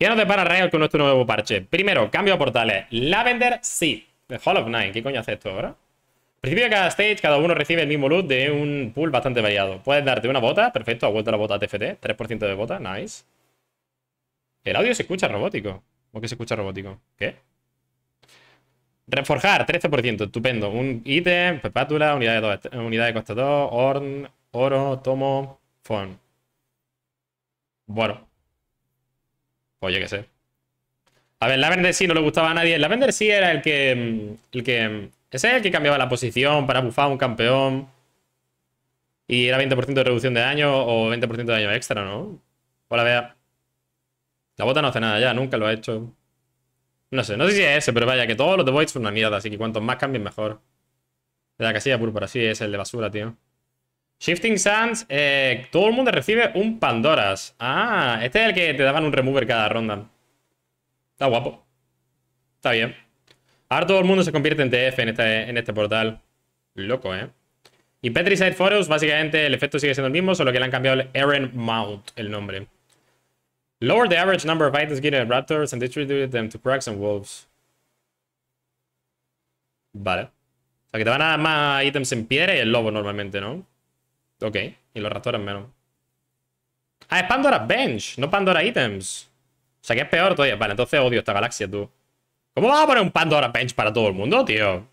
¿Qué nos depara Riot con nuestro nuevo parche? Primero, cambio a portales. Lavender, sí. The Hall of Nine. ¿Qué coño hace esto ahora? Al principio de cada stage, cada uno recibe el mismo loot de un pool bastante variado. Puedes darte una bota. Perfecto, ha vuelto la bota TFT. 3% de bota. Nice. El audio se escucha robótico. ¿O qué se escucha robótico? ¿Qué? Reforjar, 13%, estupendo. Un ítem, espátula, unidad de, unidad de 2, oro, tomo, phone. Bueno, pues Oye, qué sé. A ver, Lavender sí no le gustaba a nadie. Lavender sí era el que. Mm, el que. Mm, ese es el que cambiaba la posición para bufar un campeón. Y era 20% de reducción de daño o 20% de daño extra, ¿no? O la vea. La bota no hace nada ya, nunca lo ha hecho. No sé, no sé si es ese, pero vaya, que todos los de Void son una mierda, así que cuantos más cambien, mejor. La casilla por así es el de basura, tío. Shifting Sands, eh, todo el mundo recibe un Pandoras. Ah, este es el que te daban un remover cada ronda. Está guapo. Está bien. Ahora todo el mundo se convierte en TF este, en este, portal. Loco, ¿eh? Y Petricide Forest, básicamente el efecto sigue siendo el mismo, solo que le han cambiado el Eren Mount, el nombre. Lower the average number of items given to Raptors and distribute them to Prags and Wolves. Vale. O sea, que te van a dar más ítems en piedra y el lobo normalmente, ¿no? Ok, y los raptores menos. Ah, es Pandora Bench, no Pandora Items. O sea que es peor todavía. Vale, entonces odio esta galaxia, tú. ¿Cómo vas a poner un Pandora Bench para todo el mundo, tío?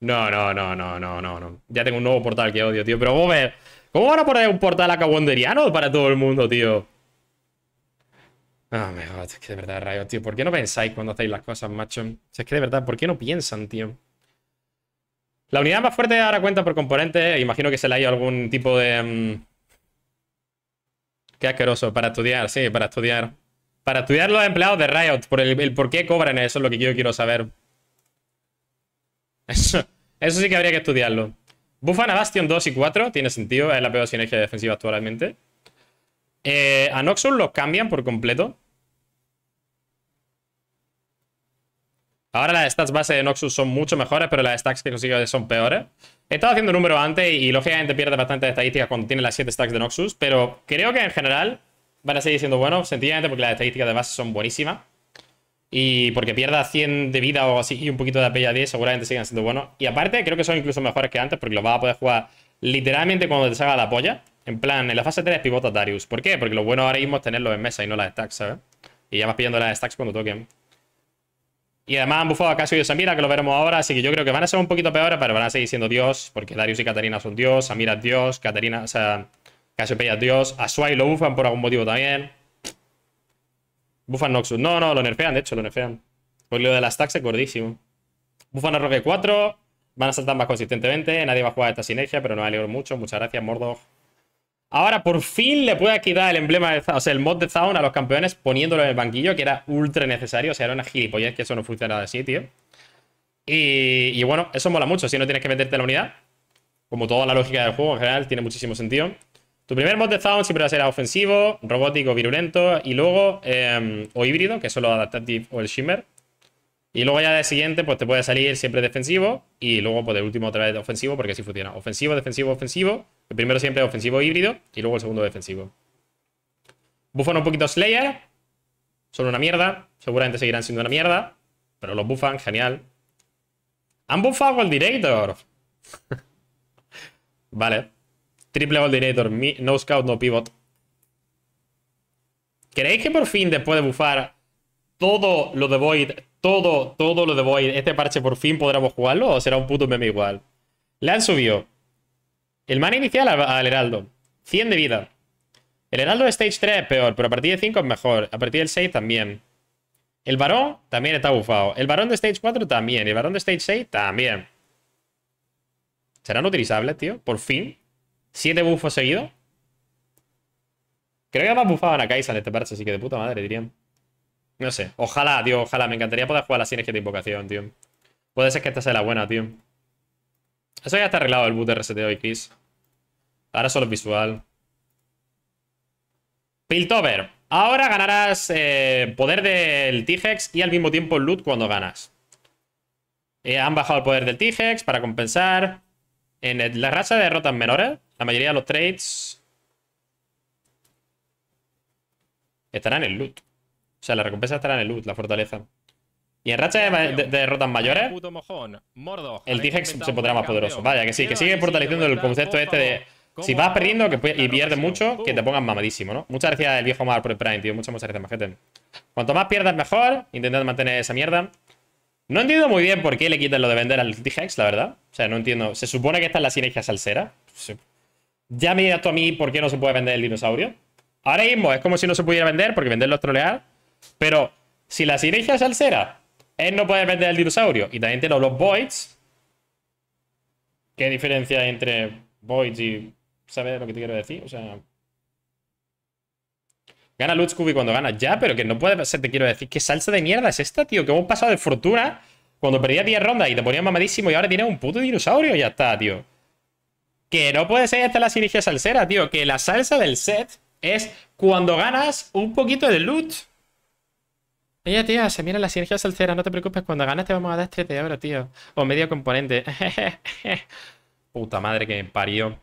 No, no, no, no, no, no, no. Ya tengo un nuevo portal que odio, tío. Pero vamos a ver? ¿Cómo van a poner un portal acabonderiano para todo el mundo, tío? Ah, es que de verdad, rayos, tío. ¿Por qué no pensáis cuando hacéis las cosas, macho? O sea, es que de verdad, ¿por qué no piensan, tío? La unidad más fuerte ahora cuenta por componente. E imagino que se le ha algún tipo de... Mm, qué asqueroso. Para estudiar, sí, para estudiar. Para estudiar los empleados de Riot. Por el, por qué cobran eso es lo que yo quiero saber. Eso, sí que habría que estudiarlo. Buffan a Bastion 2 y 4. Tiene sentido. Es la peor sinergia defensiva actualmente. Eh, a Noxus los cambian por completo. Ahora las stats base de Noxus son mucho mejores, pero las stacks que consigue son peores. He estado haciendo número antes y, lógicamente pierde bastante estadísticas cuando tiene las 7 stacks de Noxus, pero creo que en general van a seguir siendo buenos, sencillamente porque las estadísticas de base son buenísimas. Y porque pierda 100 de vida o así y un poquito de AP a 10, seguramente sigan siendo buenos. Y aparte, creo que son incluso mejores que antes porque los vas a poder jugar literalmente cuando te salga la polla. En plan, en la fase 3 pivota Darius. ¿Por qué? Porque lo bueno ahora mismo es tenerlos en mesa y no las stacks, ¿sabes? Y ya vas pillando las stacks cuando toquen. Y además han bufado a Casio y a Samira, que lo veremos ahora. Así que yo creo que van a ser un poquito peores, pero van a seguir siendo dios. Porque Darius y Catarina son dios, Samira es dios, Catarina, o sea, es dios. A Swai lo bufan por algún motivo también. Bufan Noxus. No, no, lo nerfean, de hecho, lo nerfean. por pues lo de las taxes es gordísimo. Bufan a Roque 4. Van a saltar más consistentemente. Nadie va a jugar esta sinergia, pero ha alegro mucho. Muchas gracias, Mordog. Ahora por fin le puedes quitar el emblema de o sea, el mod de Zaun a los campeones poniéndolo en el banquillo, que era ultra necesario. O sea, era una gilipollez que eso no funcionaba así, tío. Y, bueno, eso mola mucho, si no tienes que meterte la unidad. Como toda la lógica del juego en general, tiene muchísimo sentido. Tu primer mod de Zaun siempre va a ser ofensivo, robótico, virulento y luego em, o híbrido, que es solo o el Shimmer. Y luego ya de siguiente, pues te puede salir siempre defensivo. Y luego, pues el último otra vez ofensivo, porque así funciona. Ofensivo, defensivo, ofensivo. El primero siempre ofensivo híbrido. Y luego el segundo defensivo. Buffan un poquito Slayer. Son una mierda. Seguramente seguirán siendo una mierda. Pero los buffan. genial. Han buffado al Director. vale. Triple Gold Director, no scout, no pivot. ¿Creéis que por fin, después de bufar todo lo de Void, todo, todo lo de Void. Este parche por fin podremos jugarlo o será un puto meme igual. Le han subido el mana inicial al, Heraldo. 100 de vida. El Heraldo de Stage 3 es peor, pero a partir de 5 es mejor. A partir del 6 también. El varón también está bufado. El varón de Stage 4 también. El varón de Stage 6 también. ¿Serán utilizables, tío? Por fin. 7 buffos seguidos. Creo que a bufado a Kai'Sa en este parche, así que de puta madre, dirían. No sé. Ojalá, tío, ojalá. Me encantaría poder jugar la sinergia de invocación, tío. Puede ser que esta sea la buena, tío. Eso ya está arreglado, el boot de hoy, Chris. Ahora solo es visual. Piltover. Ahora ganarás eh, poder del T-Hex y al mismo tiempo loot cuando ganas. Eh, han bajado el poder del T-Hex para compensar. En la raza de derrotas menores, la mayoría de los trades estarán en loot. O sea, la recompensa estará en el loot, la fortaleza. Y en rachas de, derrotas mayores, el T-Hex se pondrá más poderoso. Vaya, que sí, que sigue fortaleciendo el concepto este de si vas perdiendo que, y pierdes mucho, que te pongas mamadísimo, ¿no? Muchas gracias el viejo Mar por el Prime, tío. Muchas, muchas gracias, majete. Cuanto más pierdas, mejor. Intentad mantener esa mierda. No entiendo muy bien por qué le quitan lo de vender al T-Hex, la verdad. O sea, no entiendo. Se supone que esta es la sinergia salsera. Ya me dirás tú a mí por qué no se puede vender el dinosaurio. Ahora mismo es como si no se pudiera vender, porque venderlo es trolear. Pero si la sinergia es él no puede vender el dinosaurio. Y también tiene los Voids. ¿Qué diferencia hay entre Voids y... ¿Sabes lo que te quiero decir? O sea... Gana loot, Scooby, cuando gana ya, pero que no puede ser, te quiero decir. ¿Qué salsa de mierda es esta, tío? Que hemos pasado de fortuna cuando perdías 10 rondas y te ponías mamadísimo y ahora tienes un puto dinosaurio y ya está, tío. Que no puede ser esta la sinergia salsera, tío. Que la salsa del set es cuando ganas un poquito de loot. Oye, tía, se mira la sinergia salcera. No te preocupes, cuando ganas te vamos a dar 3 de oro, tío. O medio componente. puta madre que me parió.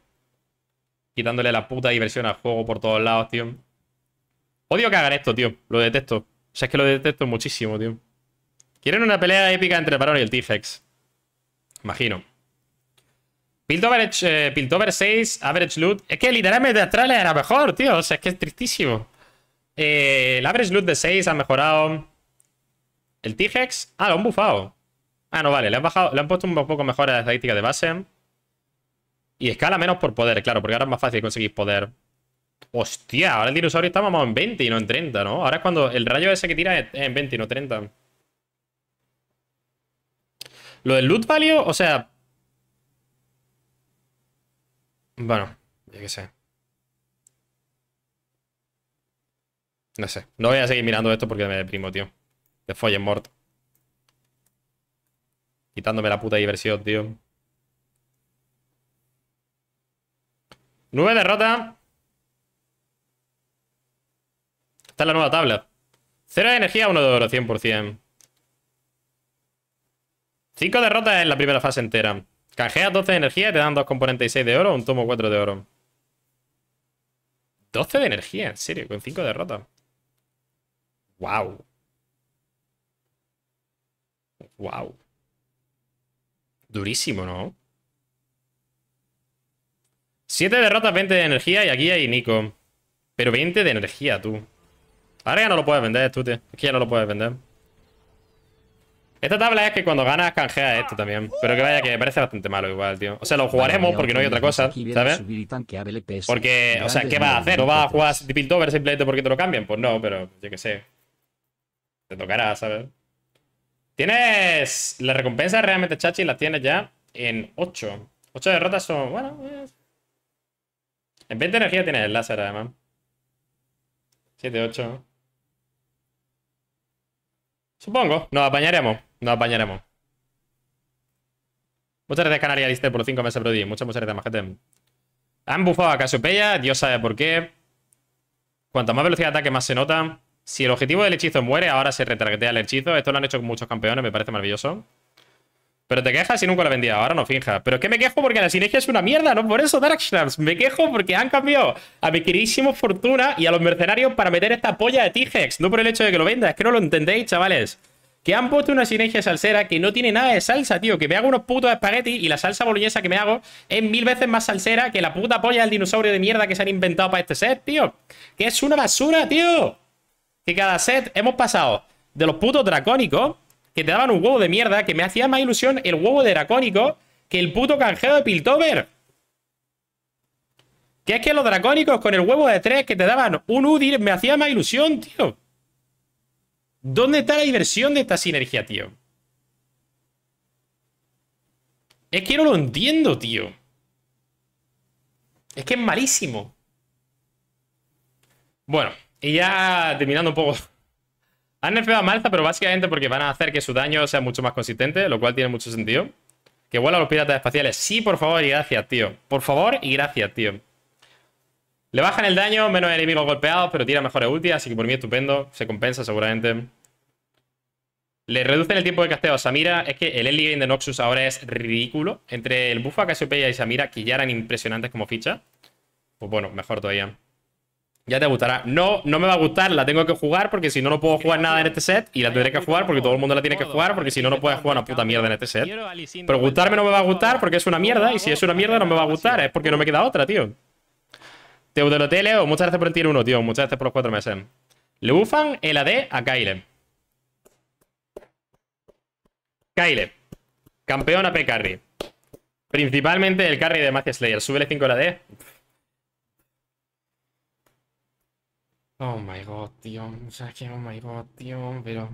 Quitándole la puta diversión al juego por todos lados, tío. Odio que hagan esto, tío. Lo detesto. O sea, es que lo detesto muchísimo, tío. Quieren una pelea épica entre el y el T-Fex. Imagino. Piltover 6, eh, average loot. Es que literalmente Astralia era mejor, tío. O sea, es que es tristísimo. Eh, el average loot de 6 ha mejorado. El T-Hex. Ah, lo han bufado. Ah, no, vale. Le han, le han puesto un poco mejor a la estadística de base. Y escala menos por poder, claro, porque ahora es más fácil conseguir poder. Hostia, ahora el dinosaurio está mamado en 20 y no en 30, ¿no? Ahora es cuando el rayo ese que tira es en 20 y no 30. Lo del loot value, o sea... Bueno, ya que sé. No sé. No voy a seguir mirando esto porque me deprimo, tío. De follen muerto. Quitándome la puta diversión, tío. Nueve derrotas. Esta es la nueva tabla. Cero de energía, uno de oro, 100%. Cinco derrotas en la primera fase entera. Canjeas 12 de energía y te dan 2,46 de oro, un tomo 4 de oro. 12 de energía, en serio, con 5 derrotas. Wow. Wow. Durísimo, ¿no? Siete derrotas, 20 de energía y aquí hay Nico. Pero 20 de energía, tú. Ahora ya no lo puedes vender, tú, Aquí ya no lo puedes vender. Esta tabla es que cuando ganas canjea esto también. Pero que vaya que me parece bastante malo igual, tío. O sea, lo jugaremos porque no hay otra cosa, ¿sabes? Porque, o sea, ¿qué va a hacer? ¿No vas a jugar simplemente porque te lo cambian? Pues no, pero yo qué sé. Te tocará, ¿sabes? Tienes la recompensa realmente, Chachi, la tienes ya en 8. 8 derrotas son. Bueno, en 20 energía tienes el láser, además. 7, 8. Supongo, nos apañaremos. Nos apañaremos. Muchas gracias, Canaria Lister por los 5 meses, Brody. Muchas, muchas gracias, majete. Han bufado a Casiopeya. Dios sabe por qué. Cuanto más velocidad de ataque, más se nota. Si el objetivo del hechizo muere, ahora se retargetea el hechizo. Esto lo han hecho con muchos campeones, me parece maravilloso. Pero te quejas si nunca la vendía. Ahora no finja. Pero es que me quejo porque la sinergia es una mierda, ¿no? Por eso, Dark Me quejo porque han cambiado a mi queridísimo Fortuna y a los mercenarios para meter esta polla de Tigex. No por el hecho de que lo venda. Es que no lo entendéis, chavales. Que han puesto una sinergia salsera que no tiene nada de salsa, tío. Que me hago unos putos espaguetis y la salsa boloñesa que me hago es mil veces más salsera que la puta polla del dinosaurio de mierda que se han inventado para este set, tío. Que es una basura, tío que cada set hemos pasado de los putos dracónicos, que te daban un huevo de mierda, que me hacía más ilusión el huevo de dracónico que el puto canjeo de Piltover. Que es que los dracónicos con el huevo de tres que te daban un UDI me hacía más ilusión, tío. ¿Dónde está la diversión de esta sinergia, tío? Es que no lo entiendo, tío. Es que es malísimo. Bueno. Y ya terminando un poco. Han nerfeado a Malza, pero básicamente porque van a hacer que su daño sea mucho más consistente, lo cual tiene mucho sentido. Que vuelan los piratas espaciales. Sí, por favor y gracias, tío. Por favor y gracias, tío. Le bajan el daño, menos enemigos golpeados, pero tira mejores ulti, así que por mí estupendo. Se compensa seguramente. Le reducen el tiempo de casteo a Samira. Es que el early game de Noxus ahora es ridículo. Entre el a Cassiopeia y Samira, que ya eran impresionantes como ficha. Pues bueno, mejor todavía. Ya te gustará. No, no me va a gustar, la tengo que jugar porque si no, no puedo jugar nada en este set. Y la tendré que jugar porque todo el mundo la tiene que jugar porque si no, no puedes jugar una puta mierda en este set. Pero gustarme no me va a gustar porque es una mierda. Y si es una mierda, no me va a gustar. Es porque no me queda otra, tío. Teodelote, teleo. Oh, muchas gracias por el tier 1, tío. Muchas gracias por los 4 meses. Le bufan el AD a Kyle. Kyle, campeón AP Carry. Principalmente el carry de Mafia Slayer. Súbele 5 el AD. Oh my god, tío. O sea, que oh my god, tío. Pero.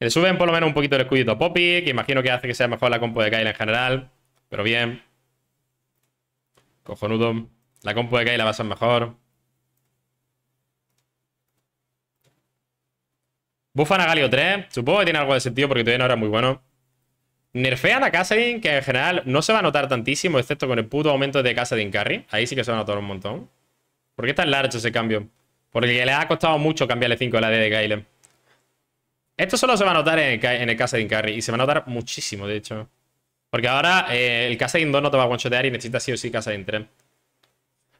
Le suben por lo menos un poquito el escudito a Poppy, que imagino que hace que sea mejor la compu de Kyle en general. Pero bien. Cojonudo. La compu de Kyle va a ser mejor. Bufan a Galio 3. Supongo que tiene algo de sentido porque todavía no era muy bueno. Nerfean a Kassadin, que en general no se va a notar tantísimo, excepto con el puto aumento de Kassadin Carry. Ahí sí que se va a notar un montón. ¿Por qué tan largo ese cambio? Porque le ha costado mucho cambiarle 5 a la D de Galen. Esto solo se va a notar en el, en el Kassadin Carry. Y se va a notar muchísimo, de hecho. Porque ahora eh, el Kassadin 2 no te va a one y necesita sí o sí Kassadin 3.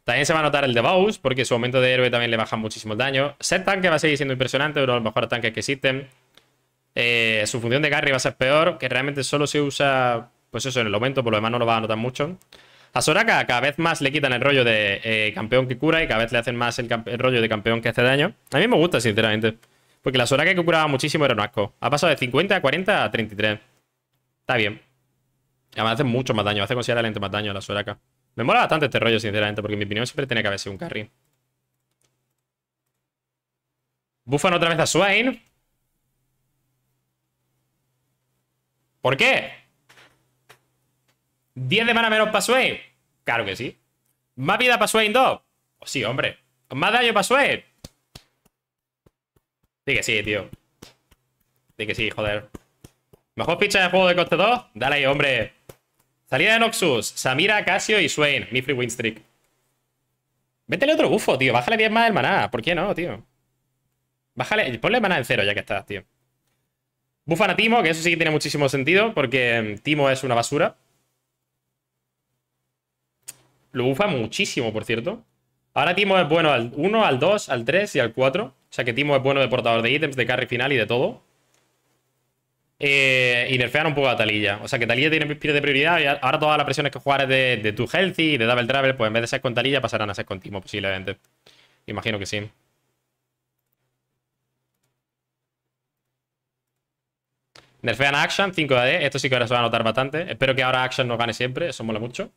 También se va a notar el de Baus, porque su aumento de héroe también le baja muchísimo el daño. Ser tanque va a seguir siendo impresionante, uno de los mejores tanques que existen. Eh, su función de carry va a ser peor, que realmente solo se usa, pues eso, en el momento. por lo demás no lo va a notar mucho. A Soraka cada vez más le quitan el rollo de eh, campeón que cura y cada vez le hacen más el, rollo de campeón que hace daño. A mí me gusta, sinceramente. Porque la Soraka que curaba muchísimo era un asco. Ha pasado de 50 a 40 a 33. Está bien. Además hace mucho más daño, hace considerablemente más daño la Soraka. Me mola bastante este rollo, sinceramente, porque en mi opinión siempre tiene que haber sido un carry. Buffan otra vez a Swain. ¿Por qué? 10 de mana menos para Swain. Claro que sí. Más vida para Swain 2. sí, hombre. Más daño para Swain. Sí que sí, tío. Sí que sí, joder. Mejor ficha de juego de coste 2. Dale ahí, hombre. Salida de Noxus. Samira, Casio y Swain. Mi free win streak. Métele otro bufo, tío. Bájale 10 más el maná. ¿Por qué no, tío? Bájale. Ponle maná en cero ya que estás, tío. Bufan a Timo, que eso sí que tiene muchísimo sentido. Porque mm, Timo es una basura. Lo bufa muchísimo, por cierto. Ahora Timo es bueno al 1, al 2, al 3 y al 4. O sea que Timo es bueno de portador de ítems, de carry final y de todo. Eh, y nerfean un poco a Talilla. O sea que Talilla tiene de prioridad. Y ahora todas las presiones que jugar de, de tu healthy y de double travel. Pues en vez de ser con Talilla pasarán a ser con Timo posiblemente. Imagino que sí. Nerfean a Action, 5 de AD. Esto sí que ahora se va a notar bastante. Espero que ahora Action No gane siempre. Eso mola mucho.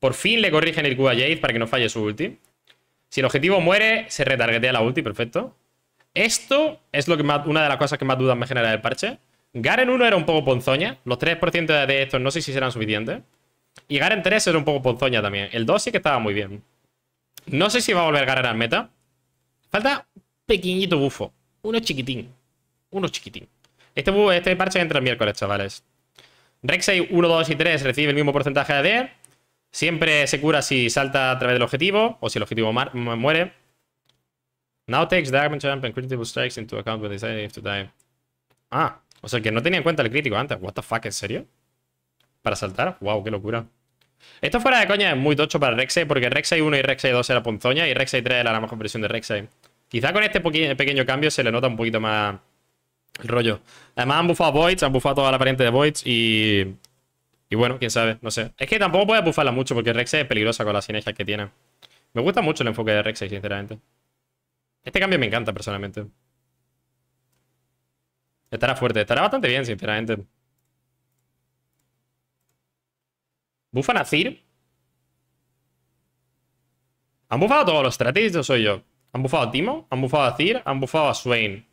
Por fin le corrigen el Q a Jade para que no falle su ulti. Si el objetivo muere, se retargetea la ulti, perfecto. Esto es lo que una de las cosas que más dudas me genera del parche. Garen 1 era un poco ponzoña. Los 3% de estos no sé si serán suficientes. Y Garen 3 era un poco ponzoña también. El 2 sí que estaba muy bien. No sé si va a volver Garen al meta. Falta un pequeñito bufo. Uno chiquitín. Uno chiquitín. Este, este parche entra el miércoles, chavales. Rek'Sai 1, 2 y 3 recibe el mismo porcentaje de AD. Siempre se cura si salta a través del objetivo o si el objetivo muere. Now takes critical strikes into account when Ah, o sea que no tenía en cuenta el crítico antes. What the fuck, ¿en serio? ¿Para saltar? Wow, qué locura. Esto fuera de coña es muy tocho para Rek'Sai porque Rek'Sai 1 y Rek'Sai 2 era ponzoña y Rek'Sai 3 era la mejor versión de Rek'Sai. Quizá con este pequeño cambio se le nota un poquito más el rollo. Además han bufado Voids, han bufado toda la pariente de Voids y y bueno, quién sabe, no sé. Es que tampoco puede bufarla mucho porque Rek'Sai es peligrosa con las sinergias que tiene. Me gusta mucho el enfoque de Rek'Sai, sinceramente. Este cambio me encanta, personalmente. Estará fuerte. Estará bastante bien, sinceramente. Bufa a Zir? ¿Han bufado todos los Stratis? soy yo? ¿Han bufado a Timo? ¿Han bufado a Zir? ¿Han bufado a Swain?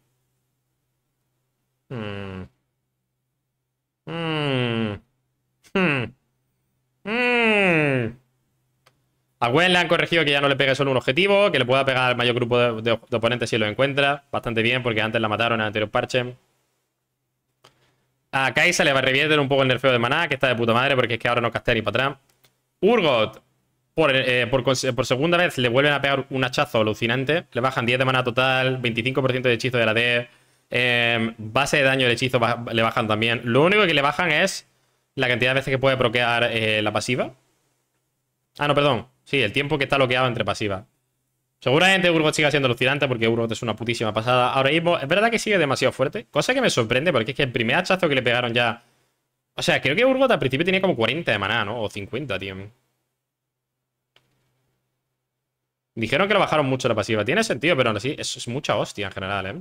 Mmm... Mmm... Hmm. Hmm. A Gwen le han corregido que ya no le pegue solo un objetivo, que le pueda pegar al mayor grupo de, oponentes si lo encuentra. Bastante bien, porque antes la mataron en el anterior parche. A Kaisa le va a revierten un poco el nerfeo de maná, que está de puta madre, porque es que ahora no castea ni para atrás. Urgot, eh, eh, por, segunda vez le vuelven a pegar un hachazo alucinante. Le bajan 10 de maná total, 25% de hechizo de la D. Em, base de daño de hechizo le bajan también. Lo único que le bajan es la cantidad de veces que puede bloquear eh, la pasiva. Ah, no, perdón. Sí, el tiempo que está bloqueado entre pasiva. Seguramente Urgot sigue siendo alucinante porque Urgot es una putísima pasada. Ahora mismo, es verdad que sigue demasiado fuerte. Cosa que me sorprende porque es que el primer hachazo que le pegaron ya... O sea, creo que Urgot al principio tenía como 40 de maná, ¿no? O 50, tío. Dijeron que lo bajaron mucho la pasiva. Tiene sentido, pero aún así es, es mucha hostia en general, ¿eh?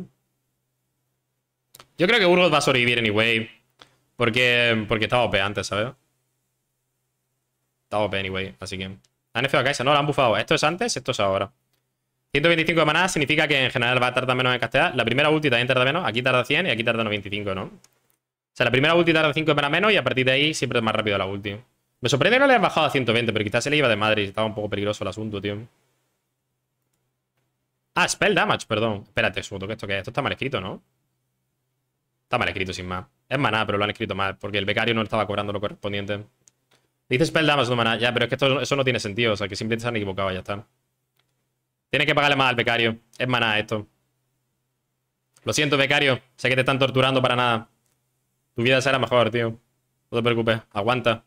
Yo creo que Urgot va a sobrevivir anyway. Porque, estaba OP antes, ¿sabes? Estaba OP anyway, así que... Han a no, la han bufado. Esto es antes, esto es ahora. 125 de maná significa que en general va a tardar menos en castear. La primera ulti también tarda menos. Aquí tarda 100 y aquí tarda 95, ¿no? O sea, la primera ulti tarda 5 de maná menos y a partir de ahí siempre es más rápido la ulti. Me sorprende que no le hayan bajado a 120, pero quizás se le iba de madre y estaba un poco peligroso el asunto, tío. Ah, spell damage, perdón. Espérate, Soto, que esto que esto está mal escrito, ¿no? Está mal escrito, sin más. Es maná, pero lo han escrito mal, porque el becario no estaba cobrando lo correspondiente. Dice spell damage, no maná. Ya, pero es que esto, eso no tiene sentido. O sea, que simplemente se han equivocado, ya está. Tiene que pagarle más al becario. Es maná esto. Lo siento, becario. Sé que te están torturando para nada. Tu vida será mejor, tío. No te preocupes. Aguanta.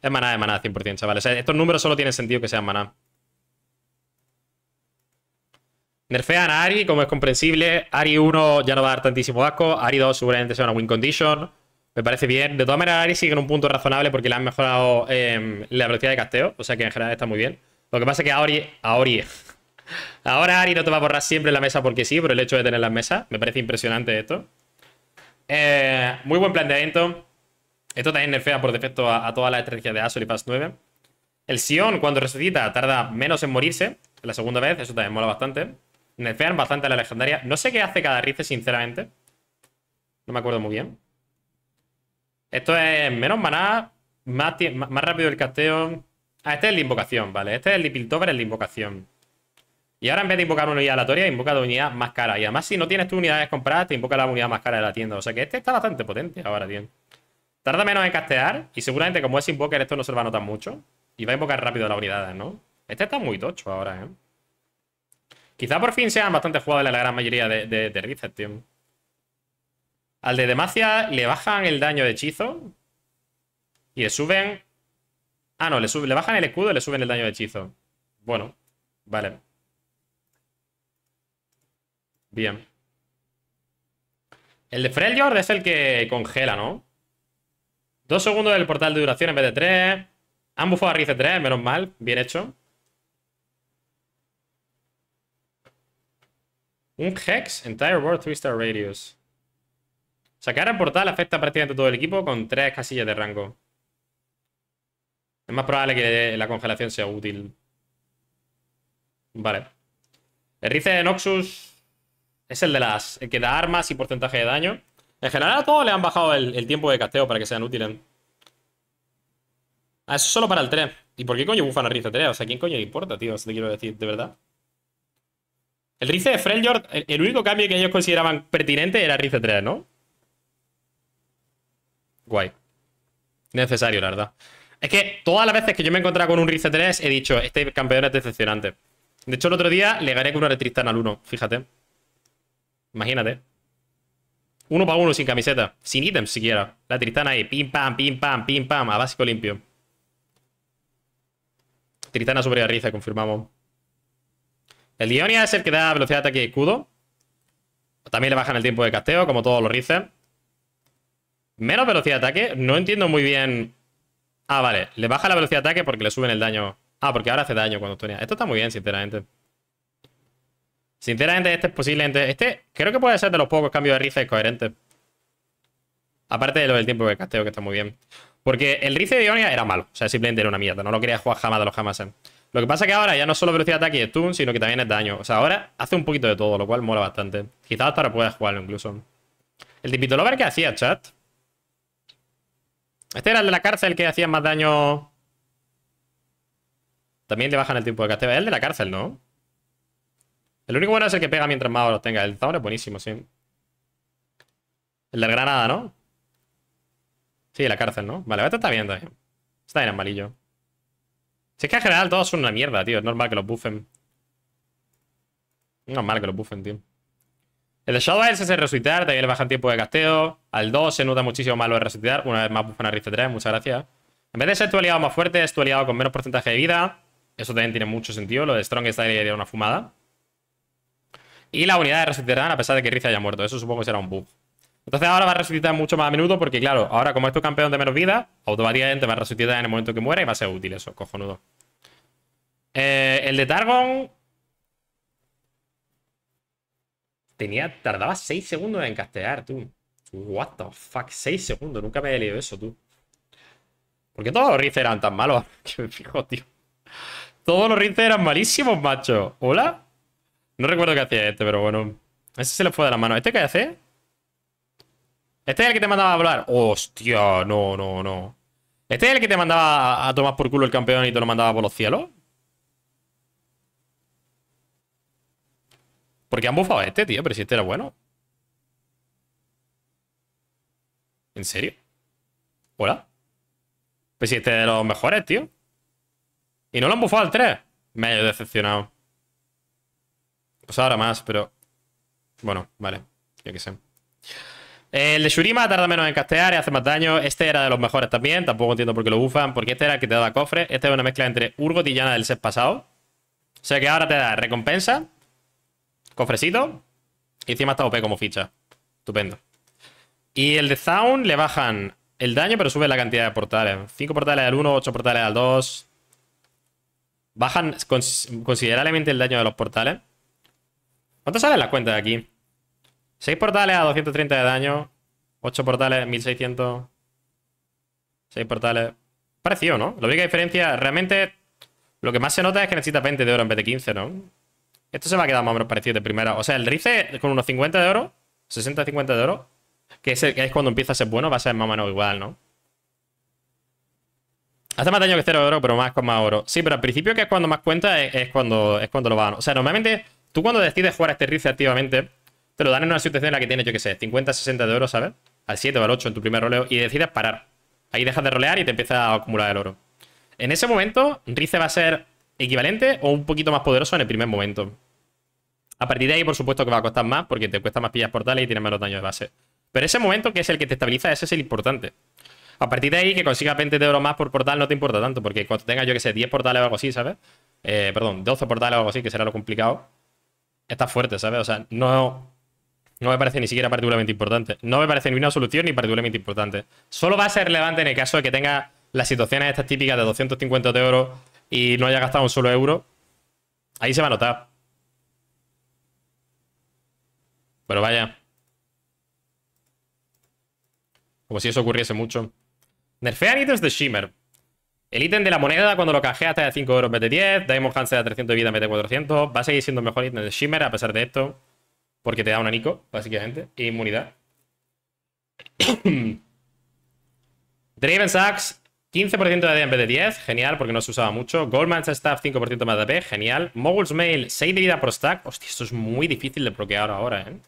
Es maná, es maná, 100%, chavales. estos números solo tienen sentido que sean maná. Nerfean a Ari, como es comprensible. Ari 1 ya no va a dar tantísimo asco. Ari 2 seguramente sea una win condition. Me parece bien. De todas maneras, Ari sigue en un punto razonable porque le han mejorado em, la velocidad de casteo. O sea que en general está muy bien. Lo que pasa es que Ari... Ari Ahora Ari no te va a borrar siempre la mesa porque sí, por el hecho de tener la mesa Me parece impresionante esto. Eh, muy buen planteamiento. Esto también nerfea por defecto a, todas toda la de Azul y Pass 9. El Sion, cuando resucita, tarda menos en morirse. La segunda vez, eso también mola bastante. Nefean bastante la legendaria. No sé qué hace cada rice, sinceramente. No me acuerdo muy bien. Esto es menos maná, más, más rápido el casteo. Ah, este es la invocación, vale. Este es el de Piltover, el invocación. Y ahora en vez de invocar una unidad aleatoria, invoca dos unidad más cara Y además, si no tienes tus unidades compradas, te invoca la unidad más cara de la tienda. O sea que este está bastante potente ahora, tío. Tarda menos en castear. Y seguramente, como es invoker, esto no se lo va a notar mucho. Y va a invocar rápido las unidades, ¿no? Este está muy tocho ahora, ¿eh? Quizá por fin sean bastante jugables la gran mayoría de, de, Rizet, tío. Al de Demacia le bajan el daño de hechizo. Y le suben... Ah, no, le, suben, le bajan el escudo y le suben el daño de hechizo. Bueno, vale. Bien. El de Freljord es el que congela, ¿no? Dos segundos del portal de duración en vez de tres. Han bufado a 3, menos mal. Bien hecho. Un Hex, Entire World 3-Star Radius. Sacar el portal afecta prácticamente todo el equipo con tres casillas de rango. Es más probable que la congelación sea útil. Vale. El Rice de Noxus es el de las... El que da armas y porcentaje de daño. En general a todos le han bajado el, tiempo de casteo para que sean útiles. Ah, eso es solo para el 3. ¿Y por qué coño bufan a Rice 3? O sea, ¿quién coño importa, tío? Eso te quiero decir, de verdad. El Rice de Freljord, el, único cambio que ellos consideraban pertinente era Rice 3, ¿no? Guay. Necesario, la verdad. Es que todas las veces que yo me he encontrado con un Rice 3 he dicho, este campeón es decepcionante. De hecho, el otro día le gané con una Tristana al 1, fíjate. Imagínate. Uno para uno sin camiseta, sin ítems siquiera. La Tristana ahí, pim pam, pim pam, pim pam, a básico limpio. Tristana sobre la Riza, confirmamos. El Ionia es el que da velocidad de ataque y escudo. También le bajan el tiempo de casteo, como todos los ríces, Menos velocidad de ataque. No entiendo muy bien... Ah, vale. Le baja la velocidad de ataque porque le suben el daño. Ah, porque ahora hace daño cuando estonea. Esto está muy bien, sinceramente. Sinceramente, este es posiblemente... Este creo que puede ser de los pocos cambios de ríces coherentes. Aparte de lo del tiempo de casteo, que está muy bien. Porque el Rice de Ionia era malo. O sea, simplemente era una mierda. No lo quería jugar jamás de los jamás. Lo que pasa es que ahora ya no solo velocidad de ataque y stun, sino que también es daño. O sea, ahora hace un poquito de todo, lo cual mola bastante. Quizás hasta ahora puedas jugarlo incluso. El tipito lover que hacía, chat. Este era el de la cárcel que hacía más daño. También le bajan el tiempo de castigo. Es el de la cárcel, ¿no? El único bueno es el que pega mientras más los tenga. El Zaun es buenísimo, sí. El de Granada, ¿no? Sí, la cárcel, ¿no? Vale, este está bien también. Está bien, amarillo. Si es que en general todos son una mierda, tío. Es normal que los buffen. Es normal que los buffen, tío. El de Shadow es se resucitar, también le bajan tiempo de casteo. Al 2 se nota muchísimo más lo de resucitar. Una vez más buffan a Rift 3, muchas gracias. En vez de ser tu aliado más fuerte, es tu aliado con menos porcentaje de vida. Eso también tiene mucho sentido. Lo de Strong está de una fumada. Y la unidad de resucitar, a pesar de que riza haya muerto. Eso supongo que será un buff. Entonces ahora va a resucitar mucho más a menudo porque, claro, ahora como es tu campeón de menos vida, automáticamente va a resucitar en el momento que muera y va a ser útil eso, cojonudo. Eh, el de Targon... Tenía... Tardaba 6 segundos en castear, tú. What the fuck, 6 segundos. Nunca me he leído eso, tú. ¿Por qué todos los rinces eran tan malos? que me fijo, tío. Todos los rinces eran malísimos, macho. ¿Hola? No recuerdo qué hacía este, pero bueno. Ese se le fue de la mano. ¿Este qué hace? Este es el que te mandaba a hablar. Hostia, no, no, no. Este es el que te mandaba a tomar por culo el campeón y te lo mandaba por los cielos. ¿Por qué han bufado a este, tío? Pero si este era bueno. ¿En serio? ¿Hola? Pues si este es de los mejores, tío. Y no lo han bufado al 3. Me he decepcionado. Pues ahora más, pero... Bueno, vale. ya que sé. Eh, el de Shurima tarda menos en castear y hace más daño. Este era de los mejores también. Tampoco entiendo por qué lo bufan. Porque este era el que te da cofre. Este es una mezcla entre Urgot y Llana del set pasado. O sea que ahora te da recompensa. Cofrecito. Y encima está OP como ficha. Estupendo. Y el de Zaun le bajan el daño, pero sube la cantidad de portales. 5 portales al 1, 8 portales al 2. Bajan considerablemente el daño de los portales. ¿Cuánto salen las cuentas de aquí? 6 portales a 230 de daño. 8 portales, 1600. 6 portales. Parecido, ¿no? La única diferencia, realmente, lo que más se nota es que necesitas 20 de oro en vez de 15, ¿no? Esto se va a quedar más o menos parecido de primera. O sea, el Rice con unos 50 de oro, 60-50 de oro, que es, cuando empieza a ser bueno, va a ser más o menos igual, ¿no? Hace más daño que 0 de oro, pero más con más oro. Sí, pero al principio que es cuando más cuenta es, cuando, es cuando lo van. O sea, normalmente, tú cuando decides jugar este Rice activamente te lo dan en una situación en la que tienes, yo qué sé, 50, 60 de oro, ¿sabes? Al 7 o al 8 en tu primer roleo y decides parar. Ahí dejas de rolear y te empieza a acumular el oro. En ese momento, Rice va a ser equivalente o un poquito más poderoso en el primer momento. A partir de ahí, por supuesto, que va a costar más porque te cuesta más pillas portales y tienes menos daño de base. Pero ese momento, que es el que te estabiliza, ese es el importante. A partir de ahí, que consiga 20 de oro más por portal no te importa tanto, porque cuando tengas, yo qué sé, 10 portales o algo así, ¿sabes? Eh, perdón, 12 portales o algo así, que será lo complicado. Estás fuerte, ¿sabes? O sea, no no me parece ni siquiera particularmente importante. No me parece ni una solución ni particularmente importante. Solo va a ser relevante en el caso de que tenga las situaciones estas típicas de 250 de oro y no haya gastado un solo euro. Ahí se va a notar. Pero vaya. Como si eso ocurriese mucho. Nerfear ítems de Shimmer. El ítem de la moneda cuando lo caje hasta de 5 euros, mete 10. Diamond chance de 300 de vida, mete 400. Va a seguir siendo el mejor ítem de Shimmer a pesar de esto. Porque te da un anico, básicamente. E inmunidad. Draven Sacks, 15% de AD en vez de 10. Genial, porque no se usaba mucho. Goldman's Staff, 5% más de AP. Genial. Mogul's Mail, 6 de vida por stack. Hostia, esto es muy difícil de bloquear ahora, ¿eh?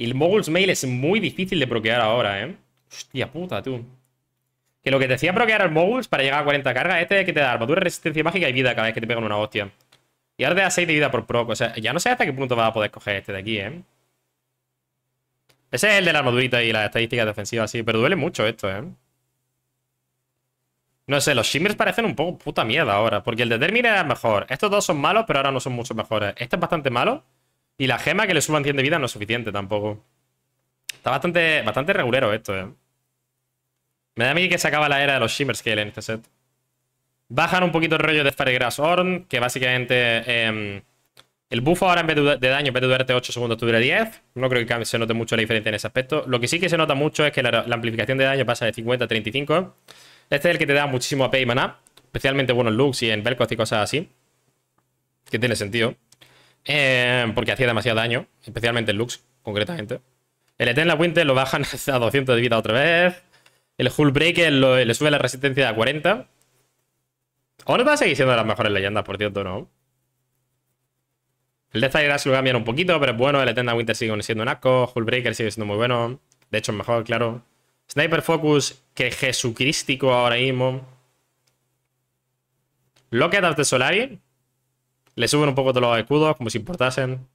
Y el Mogul's Mail es muy difícil de bloquear ahora, ¿eh? Hostia puta, tú. Que lo que te hacía bloquear al Moguls para llegar a 40 carga, este que te da armadura, resistencia mágica y vida cada vez que te pegan una hostia. Y ahora te 6 de vida por proc. O sea, ya no sé hasta qué punto va a poder coger este de aquí, ¿eh? Ese es el de la armadurita y las estadísticas defensivas, sí. Pero duele mucho esto, ¿eh? No sé, los Shimmers parecen un poco puta mierda ahora. Porque el de Termin era mejor. Estos dos son malos, pero ahora no son mucho mejores. Este es bastante malo. Y la gema que le suban 100 de vida no es suficiente tampoco. Está bastante, bastante regulero esto, ¿eh? Me da a mí que se acaba la era de los shimmers que él en este set. Bajan un poquito el rollo de Firegrass Horn, que básicamente em, el buff ahora en vez de, daño, en vez de durarte 8 segundos, te dura 10. No creo que se note mucho la diferencia en ese aspecto. Lo que sí que se nota mucho es que la, amplificación de daño pasa de 50 a 35. Este es el que te da muchísimo AP y maná, especialmente bueno en Lux y en Vel'Koz y cosas así. Que tiene sentido. Em, porque hacía demasiado daño, especialmente en Lux, concretamente. El Eternal Winter lo bajan a 200 de vida otra vez. El Breaker le sube la resistencia a 40. Aún sigue siendo de las mejores leyendas, por cierto, ¿no? El Death Ash lo cambiar un poquito, pero es bueno. El Eternal Winter sigue siendo un asco. Hullbreaker sigue siendo muy bueno. De hecho, es mejor, claro. Sniper Focus, que jesucrístico ahora mismo. Locket of the Solari. Le suben un poco todos los escudos, como si importasen.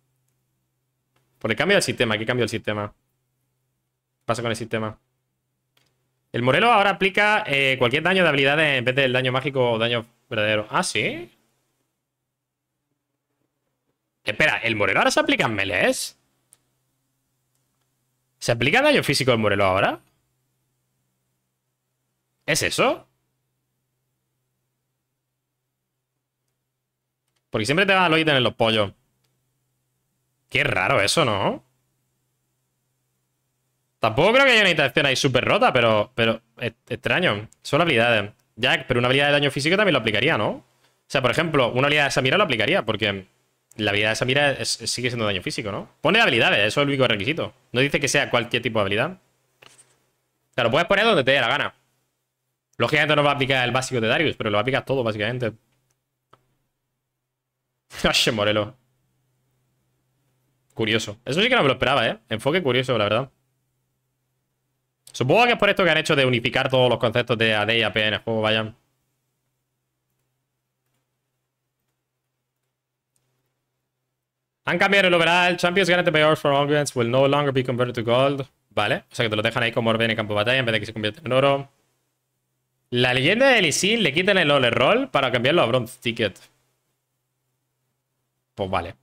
Por el cambio del sistema. aquí cambio el sistema? ¿Qué pasa con el sistema? El Morelo ahora aplica eh, cualquier daño de habilidades en vez del daño mágico o daño Verdadero. Ah, sí. Espera, ¿el Morelo ahora se aplica en melees? ¿Se aplica daño físico el Morelo ahora? ¿Es eso? Porque siempre te van a lo en los pollos. Qué raro eso, ¿no? Tampoco creo que haya una interacción ahí súper rota, pero, pero extraño. Son habilidades. Jack, pero una habilidad de daño físico también lo aplicaría, ¿no? O sea, por ejemplo, una habilidad de Samira lo aplicaría, porque la habilidad de Samira sigue siendo daño físico, ¿no? Pone habilidades, eso es el único requisito. No dice que sea cualquier tipo de habilidad. O sea, lo puedes poner donde te dé la gana. Lógicamente no va a aplicar el básico de Darius, pero lo aplicar todo, básicamente. Morelo. Curioso. Eso sí que no me lo esperaba, ¿eh? Enfoque curioso, la verdad. Supongo que es por esto que han hecho de unificar todos los conceptos de AD y AP en el juego, vayan. Han cambiado el overall. Champions guaranteed by Orbs for arguments will no longer be converted to gold. Vale, o sea que te lo dejan ahí como orden en campo de batalla en vez de que se convierta en oro. La leyenda de Elisin le quitan el Ole Roll para cambiarlo a Bronze Ticket. Pues vale.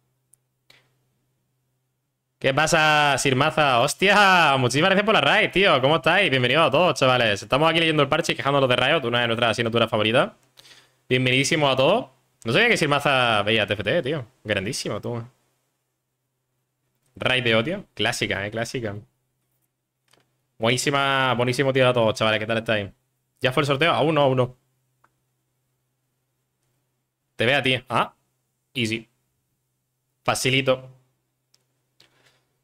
¿Qué pasa, Sirmaza? ¡Hostia! Muchísimas gracias por la raid, tío. ¿Cómo estáis? Bienvenidos a todos, chavales. Estamos aquí leyendo el parche y quejándonos de Riot, una de nuestras asignaturas favoritas. Bienvenidísimo a todos. No sabía que Sirmaza veía TFT, tío. Grandísimo, tú. Raid de odio. Clásica, eh, clásica. Buenísima, buenísimo tío a todos, chavales. ¿Qué tal estáis? ¿Ya fue el sorteo? A uno, a uno. Te veo a ti. Ah, easy. Facilito.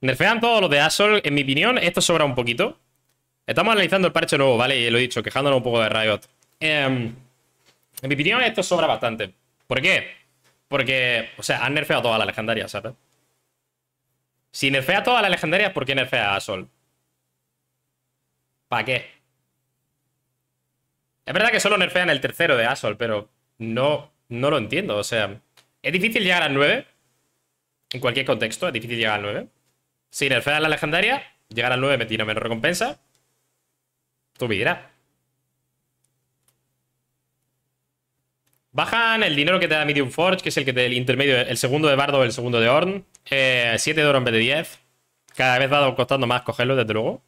Nerfean todos los de Asol. En mi opinión, esto sobra un poquito. Estamos analizando el parche nuevo, ¿vale? Y lo he dicho, quejándonos un poco de Riot. Em, en mi opinión, esto sobra bastante. ¿Por qué? Porque, o sea, han nerfeado todas las legendarias, ¿sabes? Si nerfea todas las legendarias, ¿por qué nerfea a ¿Para qué? Es verdad que solo nerfean el tercero de Asol, pero no, no lo entiendo. O sea, es difícil llegar al 9. En cualquier contexto, es difícil llegar al 9. Si nerfeas la legendaria, llegar al 9 me tira menos recompensa. Tú me Bajan el dinero que te da Medium Forge, que es el que te, el intermedio, el segundo de Bardo o el segundo de Orn. 7 eh, de oro en vez de 10. Cada vez va costando más cogerlo, desde luego.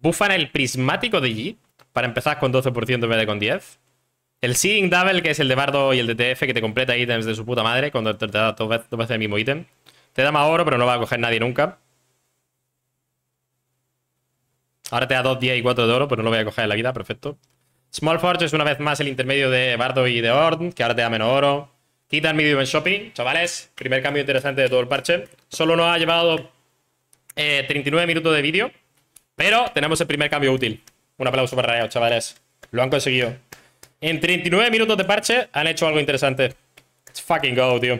Buffan el prismático de G, para empezar con 12% en vez de con 10. El Seeing Double, que es el de Bardo y el de TF, que te completa ítems de su puta madre cuando te da dos veces el mismo ítem. Te da más oro, pero no va a coger nadie nunca. Ahora te da 2, 10 y 4 de oro, pero pues no lo voy a coger en la vida, perfecto. Small Forge es una vez más el intermedio de Bardo y de Ord, que ahora te da menos oro. Titan medio en Shopping, chavales. Primer cambio interesante de todo el parche. Solo nos ha llevado 39 eh, minutos de vídeo, pero tenemos el primer cambio útil. Un aplauso para Rayo, chavales. Lo han conseguido. En 39 minutos de parche han hecho algo interesante. It's fucking go, tío.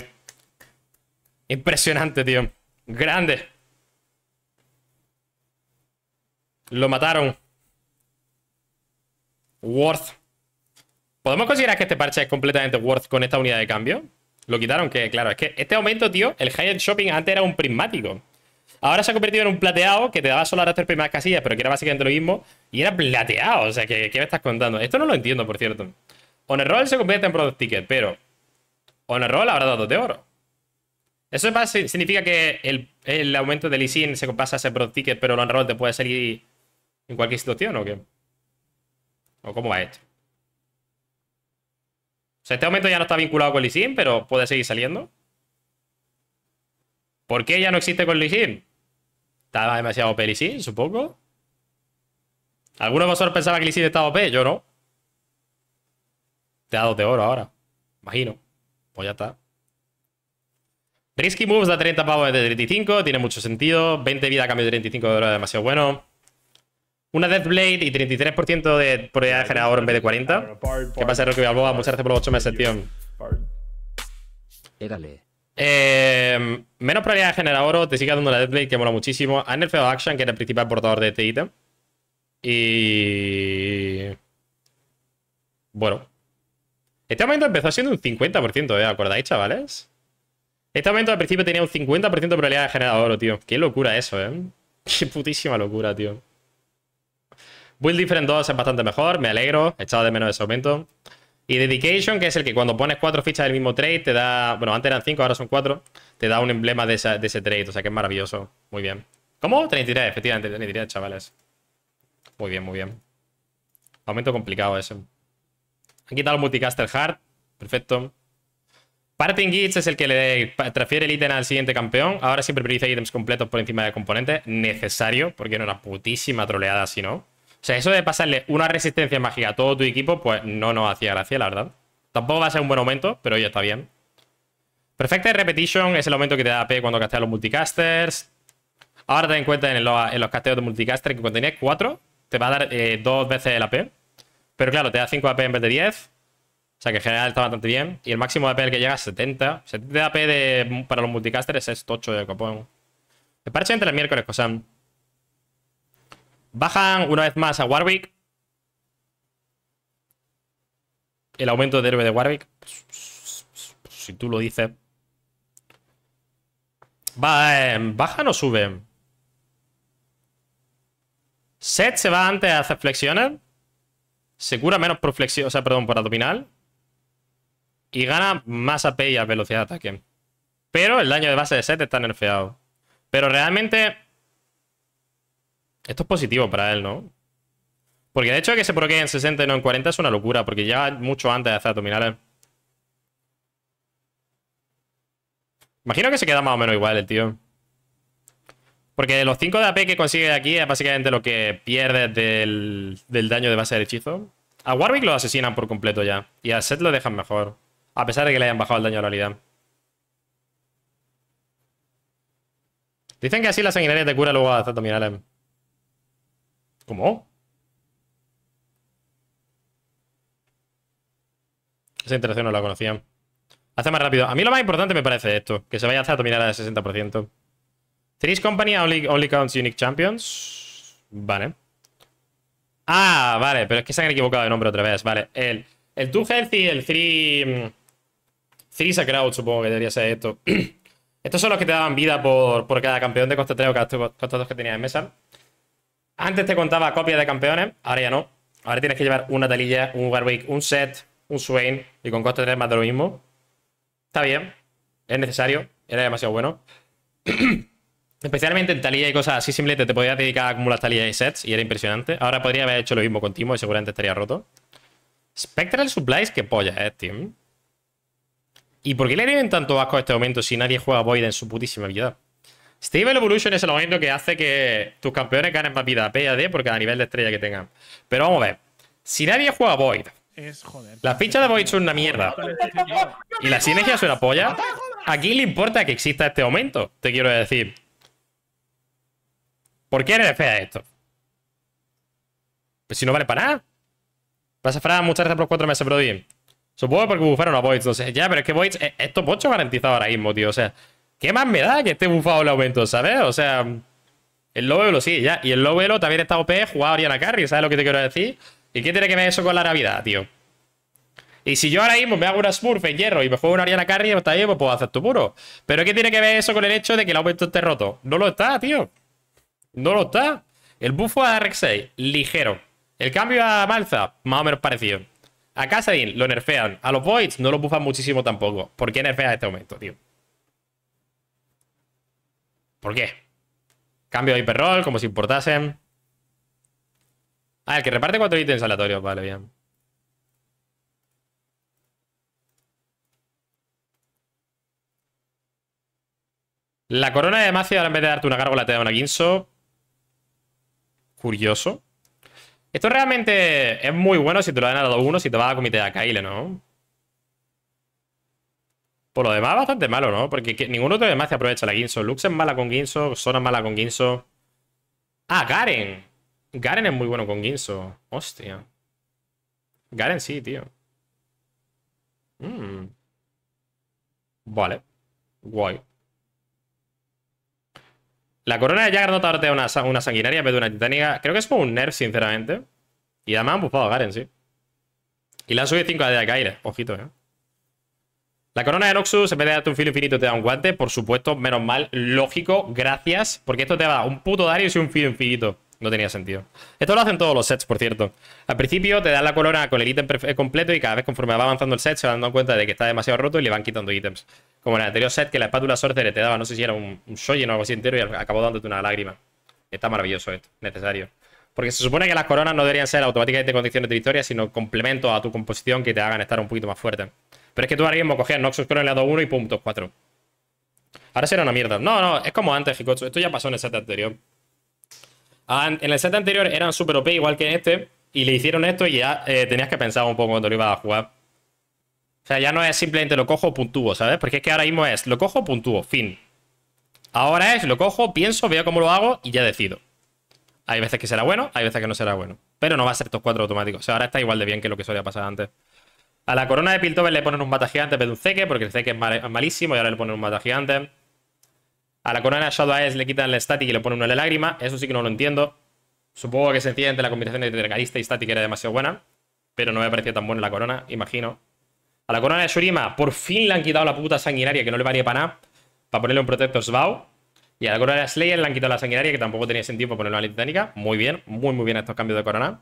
Impresionante, tío. Grande. Lo mataron. Worth. ¿Podemos considerar que este parche es completamente worth con esta unidad de cambio? Lo quitaron, que claro, es que este aumento, tío, el high-end shopping antes era un prismático. Ahora se ha convertido en un plateado que te daba solo las tres primeras casillas, pero que era básicamente lo mismo. Y era plateado, o sea, que, ¿qué me estás contando? Esto no lo entiendo, por cierto. Honor Roll se convierte en Product Ticket, pero Honor Roll habrá dado de oro. Eso significa que el, aumento del leasing se pasa a ser Product Ticket, pero el Honor te puede salir en cualquier situación o qué? ¿O cómo va esto? O sea, este aumento ya no está vinculado con Lisin, pero puede seguir saliendo. ¿Por qué ya no existe con Lisin? Estaba demasiado OP Lisin, supongo. ¿Alguno de vosotros pensaba que Lisin estaba OP? Yo no. Te ha dado de oro ahora. Imagino. Pues ya está. Risky Moves da 30 pavos de 35. Tiene mucho sentido. 20 vida a cambio de 35 de oro es demasiado bueno. Una Deathblade y 33% de probabilidad de generador en vez de 40. ¿Qué pasa, Rocky Balboa? Muchas gracias por los 8 meses, tío. Eh, menos probabilidad de generar oro, te sigue dando la Deathblade que mola muchísimo. Han nerfeado Action, que era el principal portador de este ítem. Y. Bueno. Este momento empezó siendo un 50%, ¿eh? ¿Acordáis, chavales? Este aumento al principio tenía un 50% de probabilidad de generar oro, tío. Qué locura eso, ¿eh? Qué putísima locura, tío. Will Different 2 es bastante mejor, me alegro, he echado de menos ese aumento. Y Dedication, que es el que cuando pones cuatro fichas del mismo trade te da... Bueno, antes eran cinco, ahora son cuatro. Te da un emblema de, ese trade, o sea que es maravilloso. Muy bien. ¿Cómo? 33, efectivamente, 33, chavales. Muy bien, muy bien. Aumento complicado ese. Han quitado el Multicaster Hard. Perfecto. Parting Gits es el que le transfiere el ítem al siguiente campeón. Ahora siempre prioriza ítems completos por encima de componentes. Necesario, porque era una putísima troleada si no. O sea, eso de pasarle una resistencia mágica a todo tu equipo, pues no nos hacía gracia, la verdad. Tampoco va a ser un buen aumento, pero ya está bien. Perfecta Repetition es el aumento que te da AP cuando casteas los multicasters. Ahora ten en cuenta en los, casteos de multicaster que cuando tenías 4 te va a dar eh, dos veces el AP. Pero claro, te da 5 AP en vez de 10. O sea que en general está bastante bien. Y el máximo de AP que llega es 70. 70 AP para los multicasters es 8 de copón. El parche entre el miércoles, sea... Bajan una vez más a Warwick. El aumento de héroe de Warwick. Si tú lo dices. Em, ¿Bajan o suben? Set se va antes a hacer flexiones. Se cura menos por flexión, o sea, perdón, por abdominal. Y gana más AP y a velocidad de ataque. Pero el daño de base de Set está nerfeado. Pero realmente esto es positivo para él, ¿no? Porque de hecho que se proquee en 60 y no en 40 es una locura, porque ya mucho antes de hacer abdominales. Imagino que se queda más o menos igual el tío. Porque los 5 de AP que consigue aquí es básicamente lo que pierde del, daño de base de hechizo. A Warwick lo asesinan por completo ya. Y a Seth lo dejan mejor. A pesar de que le hayan bajado el daño a la realidad. Dicen que así la sanguinaria te cura luego a abdominales. ¿Cómo? Esa interacción no la conocía. Hace más rápido. A mí lo más importante me parece esto. Que se vaya a hacer dominar al 60%. Three's Company only, counts unique champions. Vale. Ah, vale. Pero es que se han equivocado de nombre otra vez. Vale. El, el Health y el Three... Mm, Three crowd, supongo que debería ser esto. Estos son los que te daban vida por, cada campeón de costa 3 o 2 que tenía en mesa. Antes te contaba copia de campeones, ahora ya no. Ahora tienes que llevar una talilla, un Warwick, un set, un Swain y con coste 3 más de lo mismo. Está bien, es necesario, era demasiado bueno. Especialmente en talilla y cosas así, simplemente te podías dedicar a acumular talilla y sets y era impresionante. Ahora podría haber hecho lo mismo con y seguramente estaría roto. Spectral Supplies, qué polla es, eh, Tim. ¿Y por qué le dieron tanto asco a este momento si nadie juega Void en su putísima vida? Steven Evolution es el momento que hace que tus campeones ganen más vida PAD por cada nivel de estrella que tengan. Pero vamos a ver. Si nadie juega Void, es, joder, las fichas de Void son una mierda. Y la sinergia una polla. ¿A quién le importa que exista este aumento? Te quiero decir. ¿Por qué eres fea esto? Pues si no vale para nada. Vas a muchas veces por los cuatro meses, Brody. Supongo porque bufaron a Void. entonces Ya, pero es que Void. esto mucho garantizado ahora mismo, tío. O sea, ¿Qué más me da que esté bufado el aumento, ¿sabes? O sea, el Lovelo sí, ya. Y el Lobelo también está OP, a Ariana Carry, ¿sabes lo que te quiero decir? ¿Y qué tiene que ver eso con la Navidad, tío? Y si yo ahora mismo me hago una Smurf en hierro y me juego una Ariana Carry, está bien, pues puedo hacer tu puro. Pero ¿qué tiene que ver eso con el hecho de que el aumento esté roto? No lo está, tío. No lo está. El buffo a Rex 6 ligero. El cambio a Malza, más o menos parecido. A Kassadin lo nerfean. A los Voids no lo buffan muchísimo tampoco. ¿Por qué nerfean este aumento, tío? ¿Por qué? Cambio de hiperroll, como si importasen. Ah, el que reparte cuatro ítems aleatorios. Vale, bien. La corona de Macia, ahora en vez de darte una gárgola, te da una guinso. Curioso. Esto realmente es muy bueno si te lo dan a dado uno, si te va a comité de Akaile, ¿no? Por lo demás, bastante malo, ¿no? Porque que, ninguno de los demás se aprovecha la Ginso. Lux es mala con Ginso, Sona es mala con Ginso. Ah, Garen. Garen es muy bueno con Ginso. Hostia. Garen sí, tío. Mm. Vale. Guay. La corona de Jagger no te una, una sanguinaria pero una titánica. Creo que es como un nerf, sinceramente. Y además han bufado a Garen, sí. Y le han subido 5 a aire. Ojito, eh. La corona de Noxus, en vez de darte un filo infinito, te da un guante. Por supuesto, menos mal, lógico, gracias. Porque esto te da un puto Darius y un filo infinito. No tenía sentido. Esto lo hacen todos los sets, por cierto. Al principio te dan la corona con el ítem completo y cada vez conforme va avanzando el set se van dando cuenta de que está demasiado roto y le van quitando ítems. Como en el anterior set que la espátula sorcerer te daba, no sé si era un, un o algo así entero y acabó dándote una lágrima. Está maravilloso esto, necesario. Porque se supone que las coronas no deberían ser automáticamente condiciones de victoria, sino complemento a tu composición que te hagan estar un poquito más fuerte. Pero es que tú ahora mismo cogías Noxus con el lado 1 y pum, 4 Ahora será una mierda. No, no, es como antes, Jikocho. Esto ya pasó en el set anterior. Ah, en el set anterior eran super OP, igual que en este. Y le hicieron esto y ya eh, tenías que pensar un poco cuando lo ibas a jugar. O sea, ya no es simplemente lo cojo, puntúo, ¿sabes? Porque es que ahora mismo es lo cojo, puntúo, fin. Ahora es lo cojo, pienso, veo cómo lo hago y ya decido. Hay veces que será bueno, hay veces que no será bueno. Pero no va a ser estos 4 automáticos. O sea, ahora está igual de bien que lo que solía pasar antes. A la corona de Piltover le ponen un mata gigante pero un Zeke, porque el Zeke es, malísimo y ahora le ponen un mata gigante. A la corona de Shadow Eyes le quitan el static y le ponen una de lágrima. Eso sí que no lo entiendo. Supongo que sencillamente la combinación de Dracarista y static era demasiado buena. Pero no me parecía tan buena la corona, imagino. A la corona de Shurima, por fin le han quitado la puta sanguinaria que no le valía para nada. Para ponerle un protector Svao. Y a la corona de Slayer le han quitado la sanguinaria que tampoco tenía sentido para ponerle una titánica. Muy bien, muy muy bien estos cambios de corona.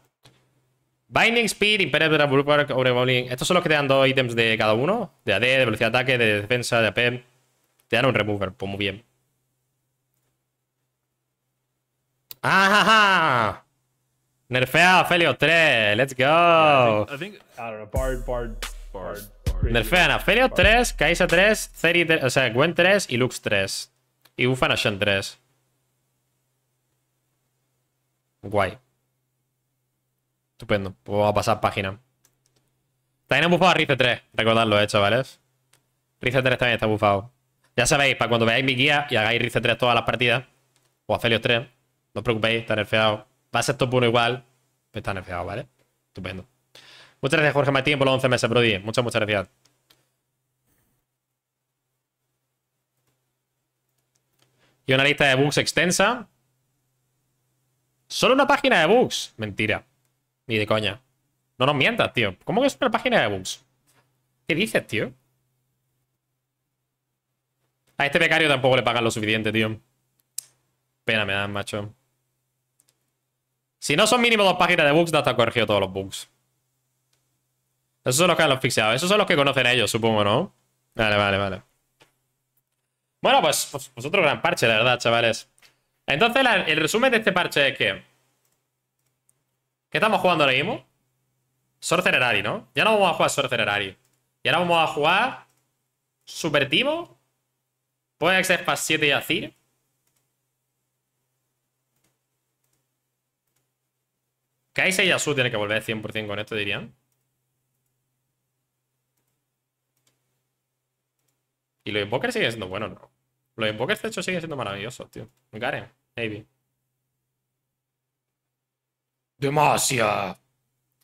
Binding Speed, Imperator, Bulwark, Overbowling. Estos son los que te dan dos ítems de cada uno. De AD, de velocidad de ataque, de defensa, de AP. Te dan un remover, pues muy bien. ¡Ajá! Nerfea Felios 3, let's go. Nerfean a Felios 3, Kaisa 3, o sea, Gwen 3 y Lux 3. Y Ufana 3. Guay. Estupendo. Pues vamos a pasar página. También ha bufado a 3. Recordadlo, hecho, vale Rice 3 también está bufado. Ya sabéis, para cuando veáis mi guía y hagáis Rice 3 todas las partidas, o a Felios 3, no os preocupéis, está nerfeado. Va a ser top 1 igual, pero está nerfeado, ¿vale? Estupendo. Muchas gracias, Jorge Martín, por los 11 meses, Brody. Muchas, muchas gracias. Y una lista de bugs extensa. Solo una página de bugs. Mentira. Ni de coña. No nos mientas, tío. ¿Cómo que es una página de bugs? ¿Qué dices, tío? A este becario tampoco le pagan lo suficiente, tío. Pena me dan, macho. Si no son mínimo dos páginas de bugs, no está corregido todos los bugs. Esos son los que han asfixiado. Esos son los que conocen a ellos, supongo, ¿no? Vale, vale, vale. Bueno, pues, vosotros pues, pues otro gran parche, la verdad, chavales. Entonces, el resumen de este parche es que... ¿Qué estamos jugando ahora mismo? Sorcererari, ¿no? Ya no vamos a jugar Sorcererari. Y ahora vamos a jugar... Supertivo. Puede ser para 7 y así Kaiser y Yasu tiene que volver 100% con esto, dirían. Y los invokers siguen siendo buenos, ¿no? Los invokers, de hecho, siguen siendo maravillosos, tío. Garen, maybe. Demacia.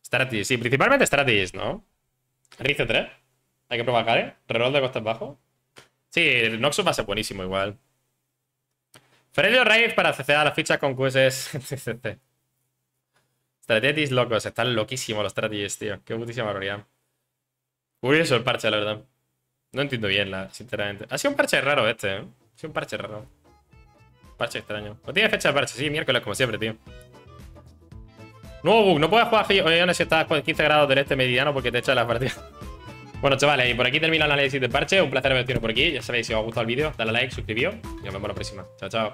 Stratis, sí, principalmente Stratis, ¿no? Rice 3. Hay que provocar, ¿eh? Reroll de costes bajos. Sí, el Noxus va a ser buenísimo igual. Fredio Rave para CCA las fichas con QSS. Stratetis locos, están loquísimos los Stratis, tío. Qué putísima barbaridad. Curioso el parche, la verdad. No entiendo bien, la, sinceramente. Ha sido un parche raro este, ¿eh? Ha sido un parche raro. Parche extraño. ¿O pues tiene fecha de parche, sí, miércoles como siempre, tío. Nuevo bug, no puedes jugar sé si estás con 15 grados del este mediano porque te echa la partida. Bueno, chavales, y por aquí termina el análisis de parche. Un placer haber por aquí. Ya sabéis, si os ha gustado el vídeo, dale a like, suscribíos y nos vemos la próxima. Chao, chao.